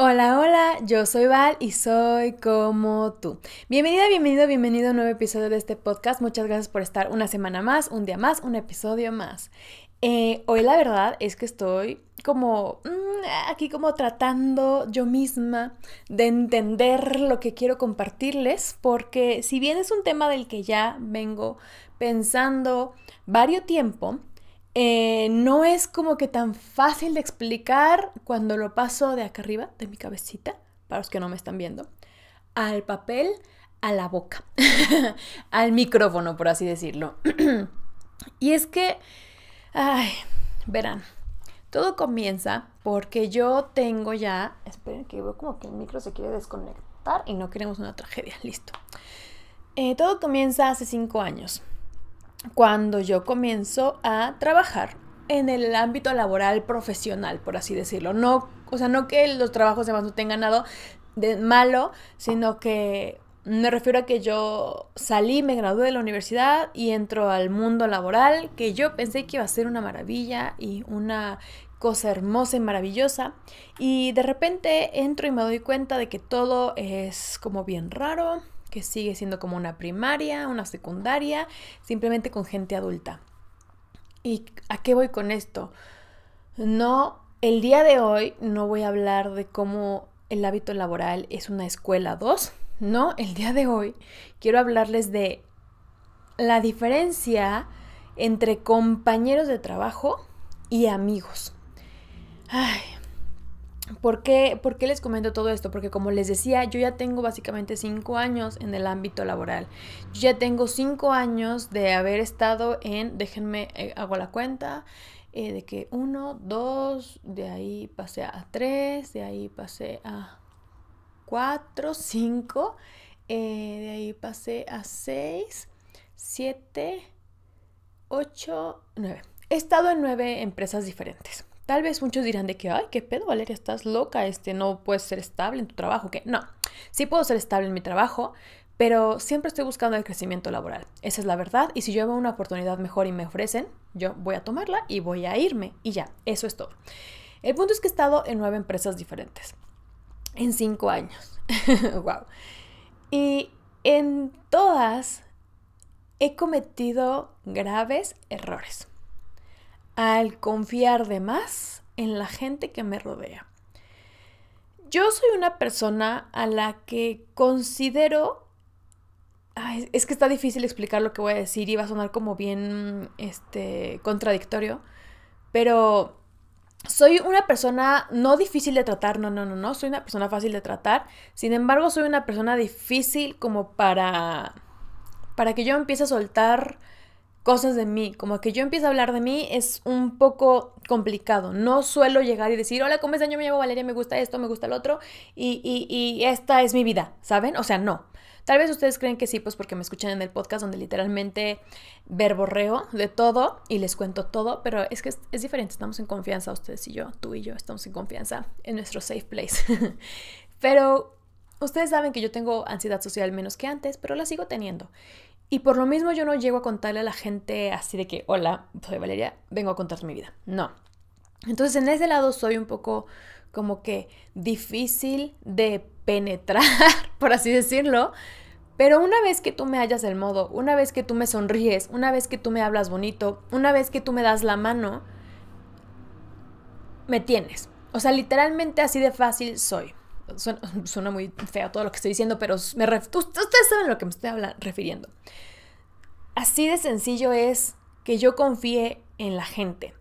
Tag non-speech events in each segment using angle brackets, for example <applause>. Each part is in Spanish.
Hola, hola, yo soy Val y soy como tú. Bienvenida, bienvenido, bienvenido a un nuevo episodio de este podcast. Muchas gracias por estar una semana más, un día más, un episodio más. Eh, hoy la verdad es que estoy como mm, aquí como tratando yo misma de entender lo que quiero compartirles, porque si bien es un tema del que ya vengo pensando varios tiempo, eh, no es como que tan fácil de explicar cuando lo paso de acá arriba, de mi cabecita, para los que no me están viendo, al papel, a la boca, <laughs> al micrófono, por así decirlo. <clears throat> y es que, ay, verán, todo comienza porque yo tengo ya, esperen que veo como que el micro se quiere desconectar y no queremos una tragedia, listo. Eh, todo comienza hace cinco años cuando yo comienzo a trabajar en el ámbito laboral profesional, por así decirlo. No, o sea, no que los trabajos de no tengan nada de malo, sino que me refiero a que yo salí, me gradué de la universidad y entro al mundo laboral, que yo pensé que iba a ser una maravilla y una cosa hermosa y maravillosa. Y de repente entro y me doy cuenta de que todo es como bien raro, que sigue siendo como una primaria, una secundaria, simplemente con gente adulta. ¿Y a qué voy con esto? No, el día de hoy no voy a hablar de cómo el hábito laboral es una escuela 2, no, el día de hoy quiero hablarles de la diferencia entre compañeros de trabajo y amigos. Ay, ¿Por qué, les comento todo esto? Porque como les decía, yo ya tengo básicamente cinco años en el ámbito laboral. Yo ya tengo cinco años de haber estado en, déjenme, eh, hago la cuenta, eh, de que uno, dos, de ahí pasé a tres, de ahí pasé a cuatro, cinco, eh, de ahí pasé a seis, siete, ocho, nueve. He estado en nueve empresas diferentes. Tal vez muchos dirán de que, ay, qué pedo, Valeria, estás loca, este, no puedes ser estable en tu trabajo, que no, sí puedo ser estable en mi trabajo, pero siempre estoy buscando el crecimiento laboral. Esa es la verdad y si yo veo una oportunidad mejor y me ofrecen, yo voy a tomarla y voy a irme y ya, eso es todo. El punto es que he estado en nueve empresas diferentes en cinco años. wow. <laughs> Y en todas he cometido graves errores al confiar de más en la gente que me rodea. Yo soy una persona a la que considero... es que está difícil explicar lo que voy a decir y va a sonar como bien este, contradictorio, pero soy una persona no difícil de tratar, no, no, no, no, soy una persona fácil de tratar. Sin embargo, soy una persona difícil como para para que yo empiece a soltar cosas de mí, como que yo empiezo a hablar de mí es un poco complicado. No suelo llegar y decir, hola, ¿cómo están? Yo me llamo Valeria, me gusta esto, me gusta el otro y, y, esta es mi vida, ¿saben? O sea, no. Tal vez ustedes creen que sí, pues porque me escuchan en el podcast donde literalmente verborreo de todo y les cuento todo, pero es que es diferente, estamos en confianza ustedes y yo, tú y yo, estamos en confianza en nuestro safe place. <laughs> pero ustedes saben que yo tengo ansiedad social menos que antes, pero la sigo teniendo. Y por lo mismo yo no llego a contarle a la gente así de que, hola, soy Valeria, vengo a contarte mi vida. No. Entonces en ese lado soy un poco como que difícil de penetrar, <laughs> por así decirlo. Pero una vez que tú me hallas el modo, una vez que tú me sonríes, una vez que tú me hablas bonito, una vez que tú me das la mano, me tienes. O sea, literalmente así de fácil soy. <laughs> Suena, muy feo todo lo que estoy diciendo, pero ustedes saben a lo que me estoy hablando, refiriendo. Así de sencillo es que yo confíe en la gente.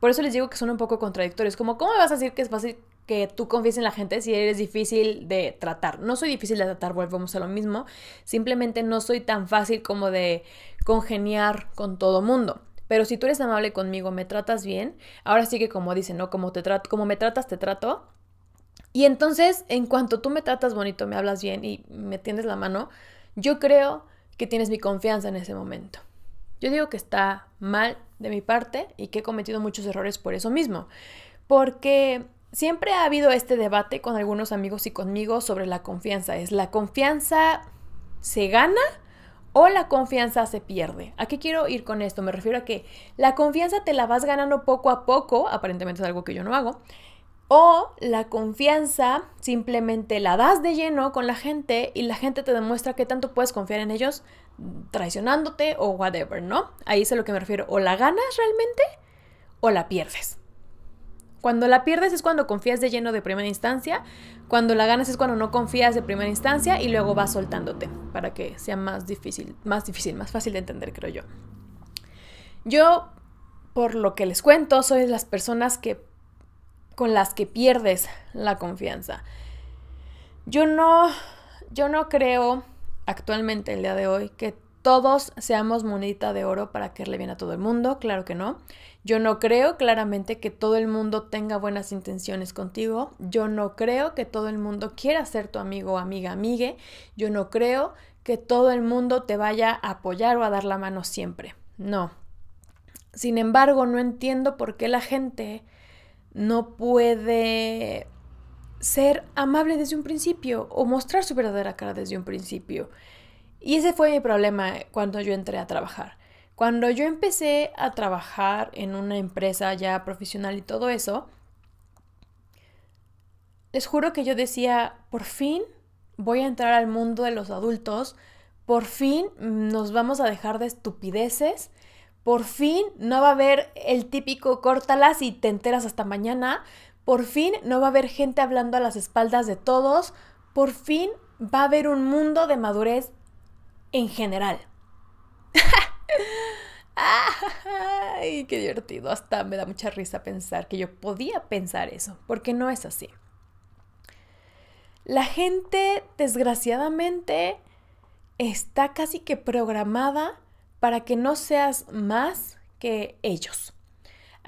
Por eso les digo que son un poco contradictorios. Como, ¿cómo me vas a decir que es fácil que tú confíes en la gente si eres difícil de tratar? No soy difícil de tratar, volvemos a lo mismo. Simplemente no soy tan fácil como de congeniar con todo mundo. Pero si tú eres amable conmigo, me tratas bien, ahora sí que como dicen, ¿no? te como me tratas, te trato, y entonces, en cuanto tú me tratas bonito, me hablas bien y me tiendes la mano, yo creo que tienes mi confianza en ese momento. Yo digo que está mal de mi parte y que he cometido muchos errores por eso mismo, porque siempre ha habido este debate con algunos amigos y conmigo sobre la confianza. ¿Es la confianza se gana o la confianza se pierde? ¿A qué quiero ir con esto? Me refiero a que la confianza te la vas ganando poco a poco, aparentemente es algo que yo no hago, o la confianza simplemente la das de lleno con la gente y la gente te demuestra que tanto puedes confiar en ellos traicionándote o whatever, ¿no? Ahí es a lo que me refiero. O la ganas realmente o la pierdes. Cuando la pierdes es cuando confías de lleno de primera instancia, cuando la ganas es cuando no confías de primera instancia y luego vas soltándote para que sea más difícil, más difícil, más fácil de entender, creo yo. Yo, por lo que les cuento, soy de las personas que con las que pierdes la confianza. Yo no, yo no creo actualmente, el día de hoy, que todos seamos monedita de oro para quererle bien a todo el mundo, claro que no. Yo no creo claramente que todo el mundo tenga buenas intenciones contigo. Yo no creo que todo el mundo quiera ser tu amigo o amiga, amigue. Yo no creo que todo el mundo te vaya a apoyar o a dar la mano siempre. No. Sin embargo, no entiendo por qué la gente no puede ser amable desde un principio o mostrar su verdadera cara desde un principio. Y ese fue mi problema cuando yo entré a trabajar. Cuando yo empecé a trabajar en una empresa ya profesional y todo eso, les juro que yo decía, por fin voy a entrar al mundo de los adultos, por fin nos vamos a dejar de estupideces por fin no va a haber el típico córtalas y te enteras hasta mañana. Por fin no va a haber gente hablando a las espaldas de todos. Por fin va a haber un mundo de madurez en general. <laughs> qué divertido! Hasta me da mucha risa pensar que yo podía pensar eso, porque no es así. La gente, desgraciadamente, está casi que programada para que no seas más que ellos.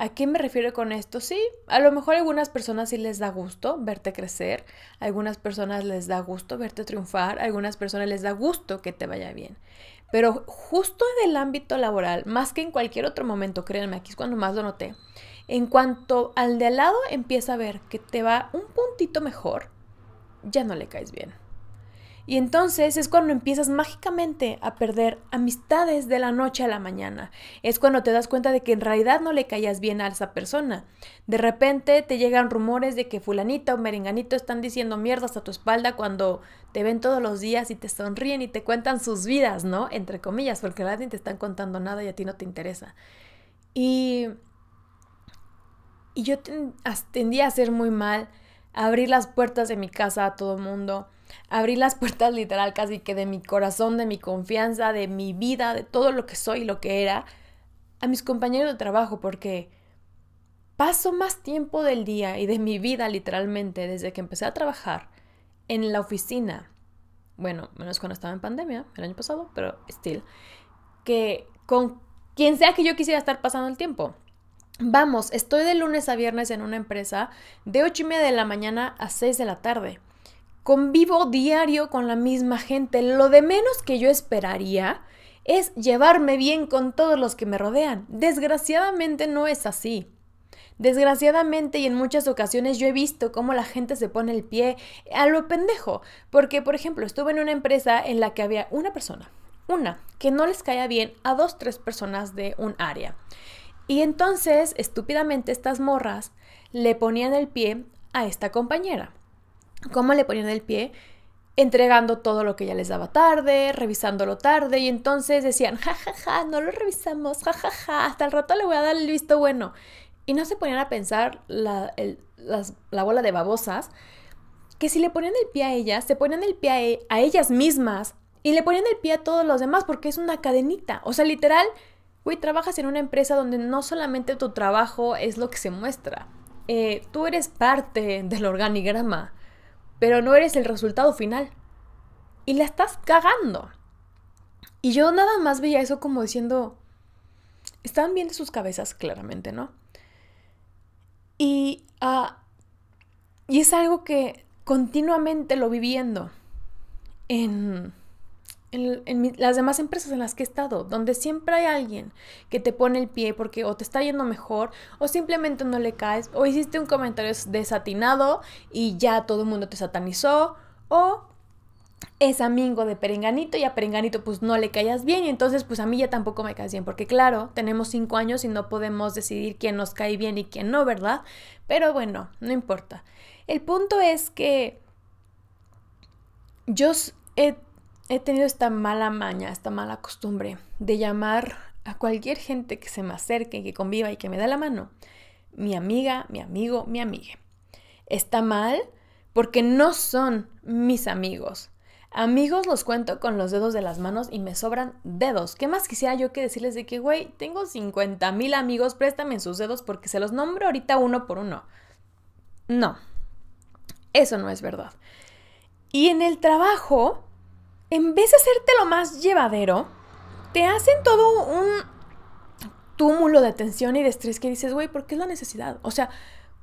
¿A qué me refiero con esto? Sí, a lo mejor a algunas personas sí les da gusto verte crecer, a algunas personas les da gusto verte triunfar, a algunas personas les da gusto que te vaya bien. Pero justo en el ámbito laboral, más que en cualquier otro momento, créanme, aquí es cuando más lo noté, en cuanto al de al lado empieza a ver que te va un puntito mejor, ya no le caes bien. Y entonces es cuando empiezas mágicamente a perder amistades de la noche a la mañana. Es cuando te das cuenta de que en realidad no le callas bien a esa persona. De repente te llegan rumores de que fulanita o merenganito están diciendo mierdas a tu espalda cuando te ven todos los días y te sonríen y te cuentan sus vidas, ¿no? Entre comillas, porque nadie te están contando nada y a ti no te interesa. Y, y yo tendía a ser muy mal, abrir las puertas de mi casa a todo el mundo abrí las puertas literal casi que de mi corazón, de mi confianza, de mi vida, de todo lo que soy y lo que era, a mis compañeros de trabajo, porque paso más tiempo del día y de mi vida literalmente desde que empecé a trabajar en la oficina, bueno, menos cuando estaba en pandemia, el año pasado, pero still, que con quien sea que yo quisiera estar pasando el tiempo. Vamos, estoy de lunes a viernes en una empresa de ocho y media de la mañana a 6 de la tarde convivo diario con la misma gente. Lo de menos que yo esperaría es llevarme bien con todos los que me rodean. Desgraciadamente no es así. Desgraciadamente y en muchas ocasiones yo he visto cómo la gente se pone el pie a lo pendejo, porque por ejemplo estuve en una empresa en la que había una persona, una, que no les caía bien a dos, tres personas de un área. Y entonces, estúpidamente, estas morras le ponían el pie a esta compañera cómo le ponían el pie entregando todo lo que ya les daba tarde, revisándolo tarde, y entonces decían, jajaja, ja, ja, no lo revisamos, jajaja, ja, hasta el rato le voy a dar el visto bueno. Y no se ponían a pensar la, bola de babosas, que si le ponían el pie a ellas, se ponían el pie e, a, ellas mismas y le ponían el pie a todos los demás porque es una cadenita. O sea, literal, güey, trabajas en una empresa donde no solamente tu trabajo es lo que se muestra, eh, tú eres parte del organigrama pero no eres el resultado final. Y la estás cagando. Y yo nada más veía eso como diciendo, están bien de sus cabezas, claramente, ¿no? Y, ah, y es algo que continuamente lo viviendo en en, las demás empresas en las que he estado, donde siempre hay alguien que te pone el pie porque o te está yendo mejor o simplemente no le caes o hiciste un comentario desatinado y ya todo el mundo te satanizó o es amigo de Perenganito y a Perenganito pues no le callas bien y entonces pues a mí ya tampoco me caes bien porque claro, tenemos cinco años y no podemos decidir quién nos cae bien y quién no, ¿verdad? Pero bueno, no importa. El punto es que yo he he tenido esta mala maña, esta mala costumbre de llamar a cualquier gente que se me acerque, que conviva y que me dé la mano, mi amiga, mi amigo, mi amiga. Está mal porque no son mis amigos. Amigos los cuento con los dedos de las manos y me sobran dedos. ¿Qué más quisiera yo que decirles de que, güey, tengo 50 mil amigos, préstame sus dedos porque se los nombro ahorita uno por uno? No, eso no es verdad. Y en el trabajo, en vez de hacerte lo más llevadero, te hacen todo un túmulo de tensión y de estrés que dices, güey, ¿por qué es la necesidad? O sea,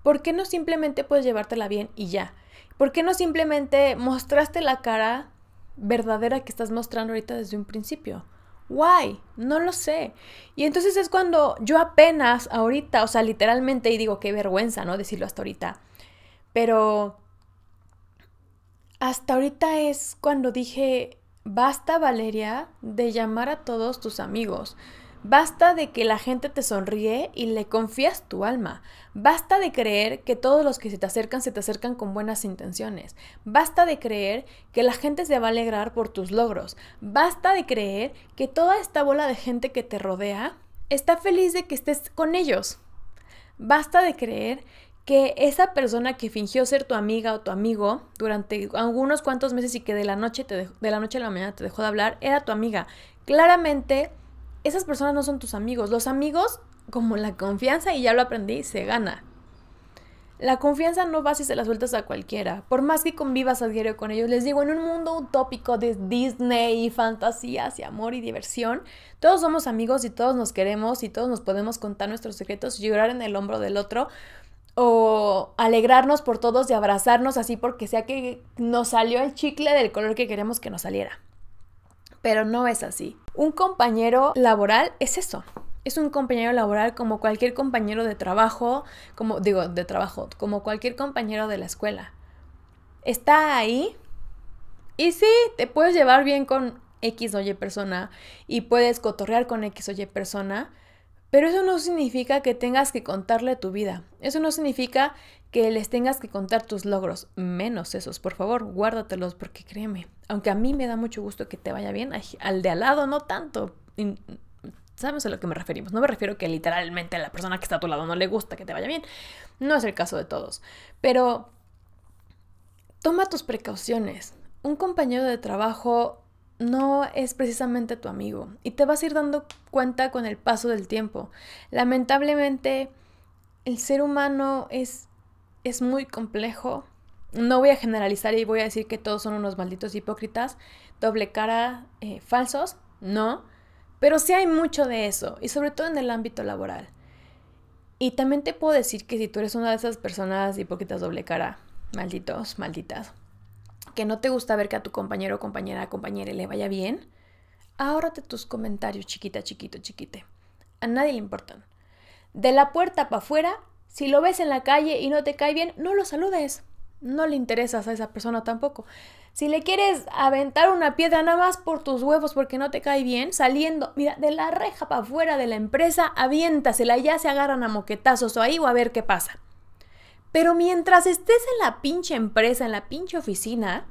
¿por qué no simplemente puedes llevártela bien y ya? ¿Por qué no simplemente mostraste la cara verdadera que estás mostrando ahorita desde un principio? Why? No lo sé. Y entonces es cuando yo apenas ahorita, o sea, literalmente, y digo, qué vergüenza, ¿no? Decirlo hasta ahorita. Pero hasta ahorita es cuando dije, basta Valeria de llamar a todos tus amigos. Basta de que la gente te sonríe y le confías tu alma. Basta de creer que todos los que se te acercan se te acercan con buenas intenciones. Basta de creer que la gente se va a alegrar por tus logros. Basta de creer que toda esta bola de gente que te rodea está feliz de que estés con ellos. Basta de creer que esa persona que fingió ser tu amiga o tu amigo durante algunos cuantos meses y que de la noche de la noche a la mañana te dejó de hablar era tu amiga. Claramente esas personas no son tus amigos. Los amigos, como la confianza y ya lo aprendí, se gana. La confianza no va si se la sueltas a cualquiera. Por más que convivas a diario con ellos, les digo, en un mundo utópico de Disney y fantasías y amor y diversión, todos somos amigos y todos nos queremos y todos nos podemos contar nuestros secretos y llorar en el hombro del otro, o alegrarnos por todos y abrazarnos así porque sea que nos salió el chicle del color que queremos que nos saliera. Pero no es así. Un compañero laboral es eso. Es un compañero laboral como cualquier compañero de trabajo, como digo, de trabajo, como cualquier compañero de la escuela. Está ahí y sí, te puedes llevar bien con X o Y persona y puedes cotorrear con X o Y persona, pero eso no significa que tengas que contarle tu vida. Eso no significa que les tengas que contar tus logros. Menos esos, por favor, guárdatelos porque créeme. Aunque a mí me da mucho gusto que te vaya bien, al de al lado no tanto. ¿Sabes a lo que me referimos? No me refiero que literalmente a la persona que está a tu lado no le gusta que te vaya bien. No es el caso de todos. Pero toma tus precauciones. Un compañero de trabajo no es precisamente tu amigo y te vas a ir dando cuenta con el paso del tiempo. Lamentablemente, el ser humano es, es muy complejo. No voy a generalizar y voy a decir que todos son unos malditos hipócritas, doble cara, eh, falsos, no, pero sí hay mucho de eso y sobre todo en el ámbito laboral. Y también te puedo decir que si tú eres una de esas personas hipócritas doble cara, malditos, malditas, que no te gusta ver que a tu compañero, o compañera, compañera le vaya bien, ahórrate tus comentarios, chiquita, chiquito, chiquite. A nadie le importan. De la puerta para afuera, si lo ves en la calle y no te cae bien, no lo saludes. No le interesas a esa persona tampoco. Si le quieres aventar una piedra nada más por tus huevos porque no te cae bien, saliendo, mira, de la reja para afuera de la empresa, aviéntasela, ya se agarran a moquetazos o ahí o a ver qué pasa. Pero mientras estés en la pinche empresa, en la pinche oficina,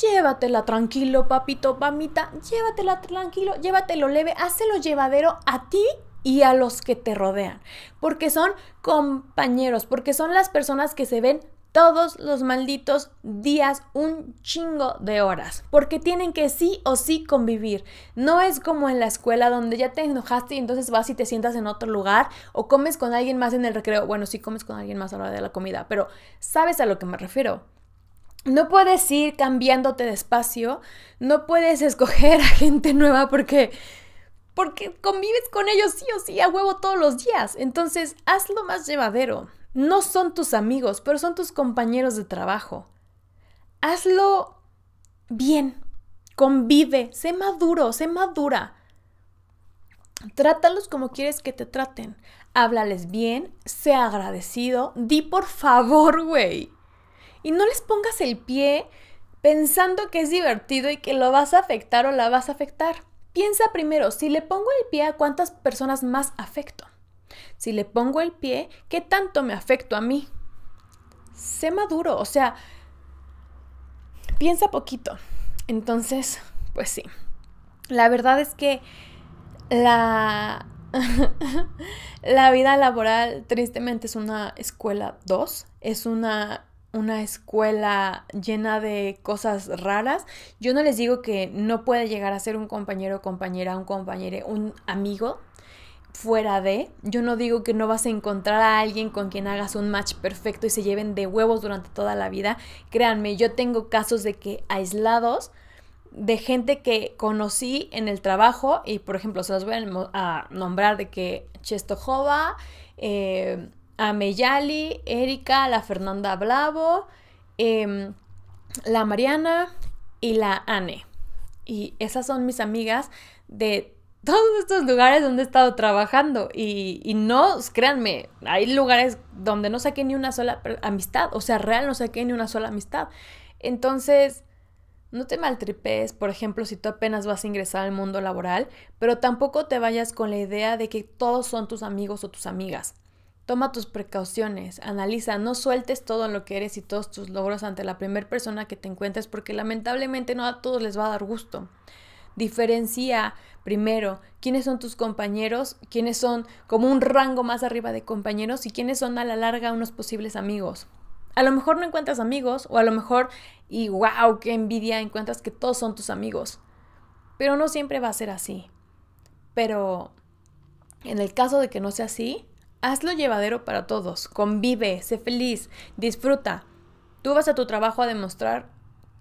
llévatela tranquilo, papito, pamita. llévatela tranquilo, llévatelo leve, hazlo llevadero a ti y a los que te rodean, porque son compañeros, porque son las personas que se ven todos los malditos días un chingo de horas, porque tienen que sí o sí convivir. No es como en la escuela donde ya te enojaste y entonces vas y te sientas en otro lugar o comes con alguien más en el recreo. Bueno, sí comes con alguien más a la hora de la comida, pero sabes a lo que me refiero. No puedes ir cambiándote de espacio, no puedes escoger a gente nueva porque porque convives con ellos sí o sí a huevo todos los días. Entonces, hazlo más llevadero. No son tus amigos, pero son tus compañeros de trabajo. Hazlo bien, convive, sé maduro, sé madura. Trátalos como quieres que te traten. Háblales bien, sé agradecido, di por favor, güey. Y no les pongas el pie pensando que es divertido y que lo vas a afectar o la vas a afectar. Piensa primero, si le pongo el pie a cuántas personas más afecto si le pongo el pie, ¿qué tanto me afecto a mí? Sé maduro, o sea, piensa poquito. Entonces, pues sí. La verdad es que la, <laughs> la vida laboral tristemente es una escuela 2, es una, escuela llena de cosas raras. Yo no les digo que no puede llegar a ser un compañero o compañera, un compañero, un amigo, fuera de, yo no digo que no vas a encontrar a alguien con quien hagas un match perfecto y se lleven de huevos durante toda la vida. Créanme, yo tengo casos de que aislados de gente que conocí en el trabajo y por ejemplo se los voy a nombrar de que Chestojova, eh, Ameyali, Erika, la Fernanda Blavo, em, la Mariana y la Anne. Y esas son mis amigas de todos estos lugares donde he estado trabajando y, no, créanme, hay lugares donde no saqué ni una sola amistad, o sea, real no saqué ni una sola amistad. Entonces, no te maltripes, por ejemplo, si tú apenas vas a ingresar al mundo laboral, pero tampoco te vayas con la idea de que todos son tus amigos o tus amigas. Toma tus precauciones, analiza, no sueltes todo lo que eres y todos tus logros ante la primera persona que te encuentres porque lamentablemente no a todos les va a dar gusto. Diferencia primero quiénes son tus compañeros, quiénes son como un rango más arriba de compañeros y quiénes son a la larga unos posibles amigos. A lo mejor no encuentras amigos o a lo mejor, y wow, qué envidia, encuentras que todos son tus amigos. Pero no siempre va a ser así. Pero en el caso de que no sea así, hazlo llevadero para todos, convive, sé feliz, disfruta. Tú vas a tu trabajo a demostrar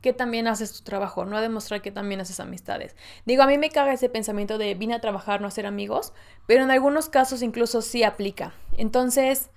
que también haces tu trabajo, no a demostrar que también haces amistades. Digo, a mí me caga ese pensamiento de vine a trabajar, no a ser amigos, pero en algunos casos incluso sí aplica. Entonces,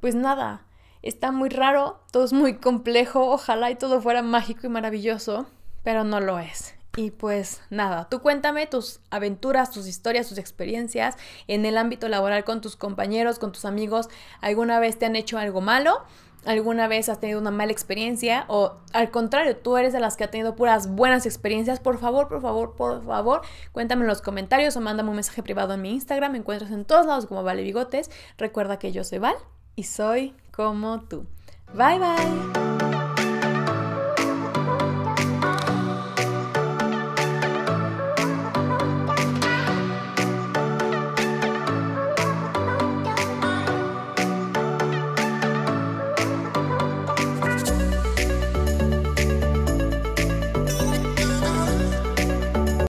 pues nada, está muy raro, todo es muy complejo, ojalá y todo fuera mágico y maravilloso, pero no lo es. Y pues nada, tú cuéntame tus aventuras, tus historias, tus experiencias en el ámbito laboral con tus compañeros, con tus amigos. ¿Alguna vez te han hecho algo malo? alguna vez has tenido una mala experiencia o al contrario, tú eres de las que ha tenido puras buenas experiencias, por favor, por favor, por favor, cuéntame en los comentarios o mándame un mensaje privado en mi Instagram, me encuentras en todos lados como Vale Bigotes. Recuerda que yo soy Val y soy como tú. Bye bye.